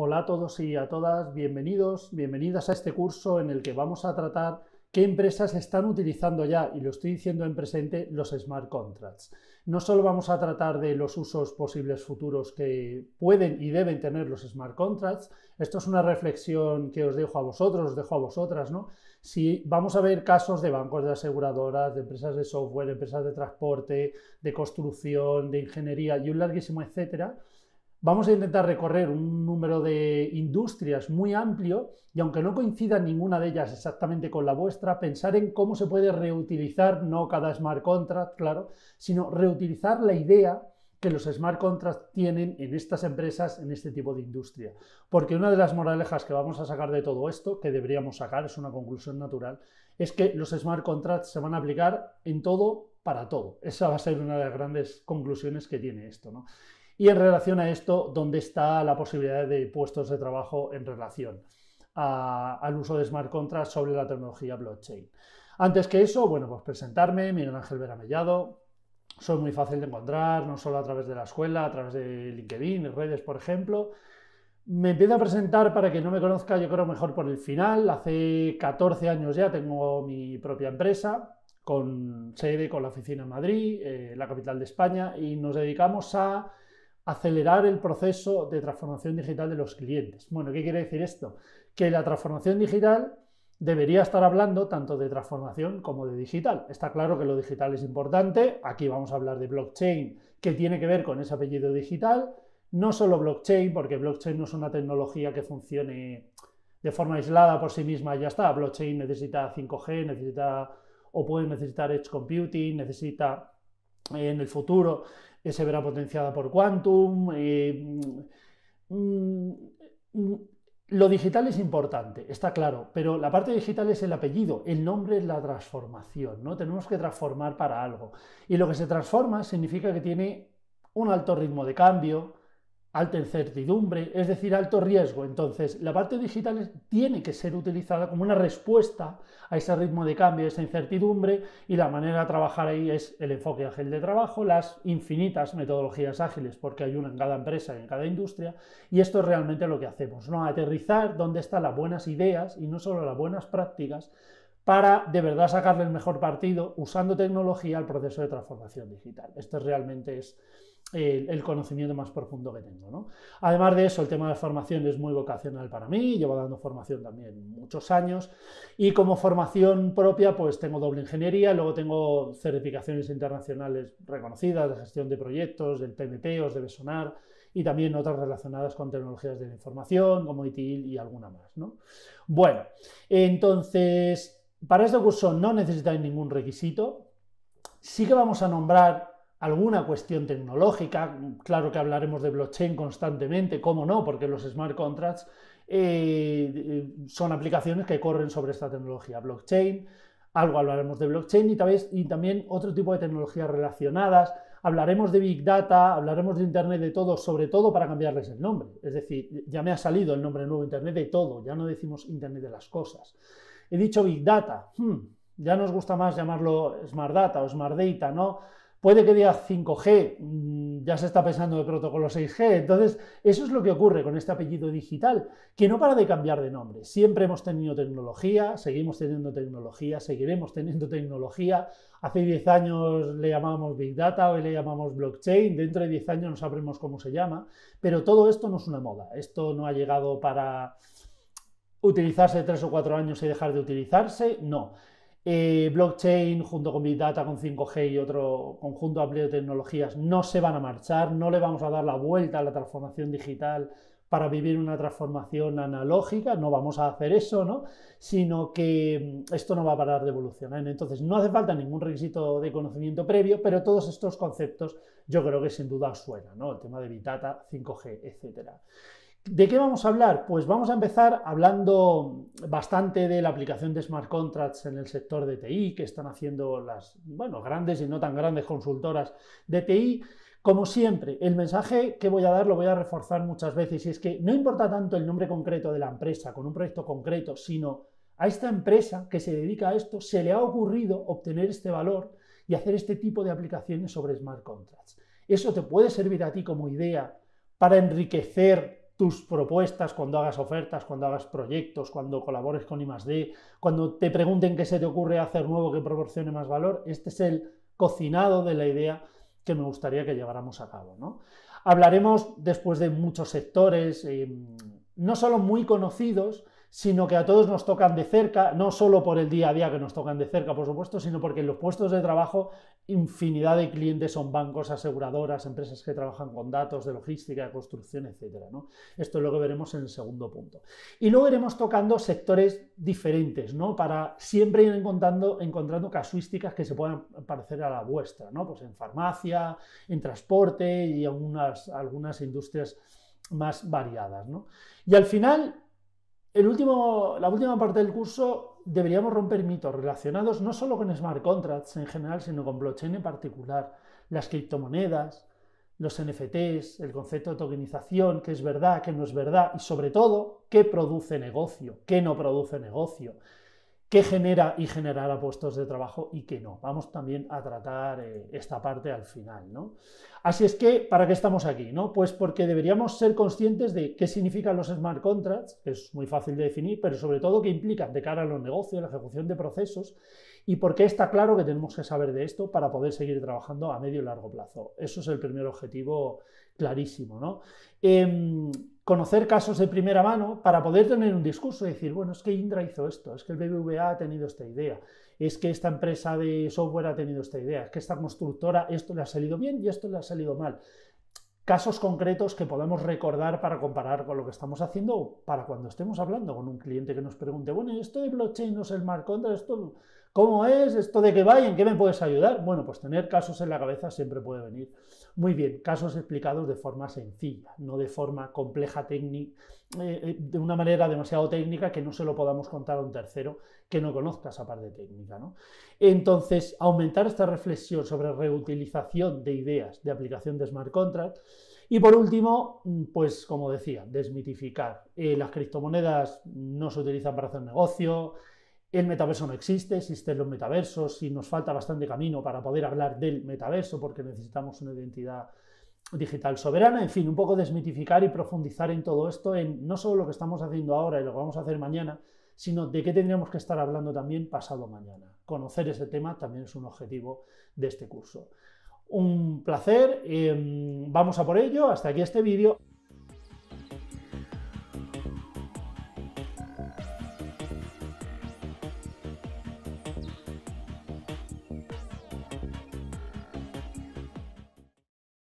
Hola a todos y a todas, bienvenidos, bienvenidas a este curso en el que vamos a tratar qué empresas están utilizando ya, y lo estoy diciendo en presente, los smart contracts. No solo vamos a tratar de los usos posibles futuros que pueden y deben tener los smart contracts, esto es una reflexión que os dejo a vosotros, os dejo a vosotras, ¿no? Si vamos a ver casos de bancos, de aseguradoras, de empresas de software, de empresas de transporte, de construcción, de ingeniería y un larguísimo etcétera, Vamos a intentar recorrer un número de industrias muy amplio y aunque no coincida ninguna de ellas exactamente con la vuestra, pensar en cómo se puede reutilizar, no cada smart contract, claro, sino reutilizar la idea que los smart contracts tienen en estas empresas, en este tipo de industria. Porque una de las moralejas que vamos a sacar de todo esto, que deberíamos sacar, es una conclusión natural, es que los smart contracts se van a aplicar en todo para todo. Esa va a ser una de las grandes conclusiones que tiene esto. ¿no? Y en relación a esto, ¿dónde está la posibilidad de puestos de trabajo en relación al uso de smart contracts sobre la tecnología blockchain? Antes que eso, bueno, pues presentarme, Miguel Ángel Vera Mellado. soy muy fácil de encontrar, no solo a través de la escuela, a través de LinkedIn, redes, por ejemplo. Me empiezo a presentar para que no me conozca, yo creo mejor por el final. Hace 14 años ya tengo mi propia empresa con sede, con la oficina en Madrid, eh, la capital de España, y nos dedicamos a acelerar el proceso de transformación digital de los clientes. Bueno, ¿qué quiere decir esto? Que la transformación digital debería estar hablando tanto de transformación como de digital. Está claro que lo digital es importante, aquí vamos a hablar de blockchain, que tiene que ver con ese apellido digital, no solo blockchain, porque blockchain no es una tecnología que funcione de forma aislada por sí misma ya está, blockchain necesita 5G, necesita o puede necesitar edge computing, necesita en el futuro eh, se verá potenciada por quantum. Eh, mm, mm, mm, lo digital es importante, está claro, pero la parte digital es el apellido, el nombre es la transformación, ¿no? Tenemos que transformar para algo. Y lo que se transforma significa que tiene un alto ritmo de cambio, alta incertidumbre, es decir, alto riesgo. Entonces, la parte digital tiene que ser utilizada como una respuesta a ese ritmo de cambio, a esa incertidumbre, y la manera de trabajar ahí es el enfoque ágil de trabajo, las infinitas metodologías ágiles, porque hay una en cada empresa y en cada industria, y esto es realmente lo que hacemos, ¿no? Aterrizar dónde están las buenas ideas y no solo las buenas prácticas para de verdad sacarle el mejor partido usando tecnología al proceso de transformación digital. Esto realmente es el, conocimiento más profundo que tengo. Además de eso, el tema de formación es muy vocacional para mí, llevo dando formación también muchos años y como formación propia pues tengo doble ingeniería, luego tengo certificaciones internacionales reconocidas de gestión de proyectos, del PMP, os debe sonar, y también otras relacionadas con tecnologías de la información como ITIL y alguna más. Bueno, entonces, para este curso no necesitáis ningún requisito, sí que vamos a nombrar alguna cuestión tecnológica, claro que hablaremos de blockchain constantemente, cómo no, porque los smart contracts eh, son aplicaciones que corren sobre esta tecnología blockchain, algo hablaremos de blockchain y, tal vez, y también otro tipo de tecnologías relacionadas, hablaremos de Big Data, hablaremos de Internet de todo, sobre todo para cambiarles el nombre, es decir, ya me ha salido el nombre nuevo Internet de todo, ya no decimos Internet de las cosas. He dicho Big Data, hmm, ya nos gusta más llamarlo Smart Data o Smart Data, ¿no? Puede que diga 5G, mm, ya se está pensando en protocolo 6G. Entonces, eso es lo que ocurre con este apellido digital, que no para de cambiar de nombre. Siempre hemos tenido tecnología, seguimos teniendo tecnología, seguiremos teniendo tecnología. Hace 10 años le llamábamos Big Data, hoy le llamamos blockchain, dentro de 10 años no sabremos cómo se llama, pero todo esto no es una moda. Esto no ha llegado para utilizarse tres o cuatro años y dejar de utilizarse, no. Eh, blockchain junto con Big Data, con 5G y otro conjunto amplio de tecnologías no se van a marchar, no le vamos a dar la vuelta a la transformación digital para vivir una transformación analógica, no vamos a hacer eso, ¿no? sino que mm, esto no va a parar de evolucionar. Entonces, no hace falta ningún requisito de conocimiento previo, pero todos estos conceptos yo creo que sin duda suenan, ¿no? el tema de Big Data, 5G, etcétera. ¿De qué vamos a hablar? Pues vamos a empezar hablando bastante de la aplicación de smart contracts en el sector de TI, que están haciendo las bueno, grandes y no tan grandes consultoras de TI. Como siempre, el mensaje que voy a dar lo voy a reforzar muchas veces y es que no importa tanto el nombre concreto de la empresa con un proyecto concreto, sino a esta empresa que se dedica a esto se le ha ocurrido obtener este valor y hacer este tipo de aplicaciones sobre smart contracts. Eso te puede servir a ti como idea para enriquecer tus propuestas, cuando hagas ofertas, cuando hagas proyectos, cuando colabores con I+D, cuando te pregunten qué se te ocurre hacer nuevo que proporcione más valor, este es el cocinado de la idea que me gustaría que lleváramos a cabo. ¿no? Hablaremos después de muchos sectores, eh, no solo muy conocidos, sino que a todos nos tocan de cerca, no solo por el día a día que nos tocan de cerca, por supuesto, sino porque en los puestos de trabajo infinidad de clientes son bancos, aseguradoras, empresas que trabajan con datos de logística, de construcción, etc. ¿no? Esto es lo que veremos en el segundo punto. Y luego iremos tocando sectores diferentes, ¿no? para siempre ir encontrando, encontrando casuísticas que se puedan parecer a la vuestra, ¿no? pues en farmacia, en transporte y algunas, algunas industrias más variadas. ¿no? Y al final último, la última parte del curso deberíamos romper mitos relacionados no solo con smart contracts en general, sino con blockchain en particular, las criptomonedas, los NFTs, el concepto de tokenización, qué es verdad, qué no es verdad y sobre todo, qué produce negocio, qué no produce negocio qué genera y generará puestos de trabajo y qué no. Vamos también a tratar eh, esta parte al final. ¿no? Así es que, ¿para qué estamos aquí? ¿no? Pues porque deberíamos ser conscientes de qué significan los smart contracts, es muy fácil de definir, pero sobre todo qué implican de cara a los negocios, la ejecución de procesos y por qué está claro que tenemos que saber de esto para poder seguir trabajando a medio y largo plazo. Eso es el primer objetivo clarísimo. ¿no? Em, conocer casos de primera mano para poder tener un discurso y decir, bueno, es que Indra hizo esto, es que el BBVA ha tenido esta idea, es que esta empresa de software ha tenido esta idea, es que esta constructora esto le ha salido bien y esto le ha salido mal. Casos concretos que podamos recordar para comparar con lo que estamos haciendo o para cuando estemos hablando con un cliente que nos pregunte, bueno, esto de blockchain no es el marco, contra, esto ¿Cómo es esto de qué va en qué me puedes ayudar? Bueno, pues tener casos en la cabeza siempre puede venir muy bien. Casos explicados de forma sencilla, no de forma compleja, técnica, eh, eh, de una manera demasiado técnica que no se lo podamos contar a un tercero que no conozca esa parte técnica. ¿no? Entonces, aumentar esta reflexión sobre reutilización de ideas de aplicación de smart contract y por último, mm, pues como decía, desmitificar. Eh, las criptomonedas no se utilizan para hacer negocio, el metaverso no existe, existen los metaversos y nos falta bastante camino para poder hablar del metaverso porque necesitamos una identidad digital soberana, en fin, un poco desmitificar y profundizar en todo esto, en no solo lo que estamos haciendo ahora y lo que vamos a hacer mañana, sino de qué tendríamos que estar hablando también pasado mañana. Conocer ese tema también es un objetivo de este curso. Un placer, em, vamos a por ello, hasta aquí este vídeo.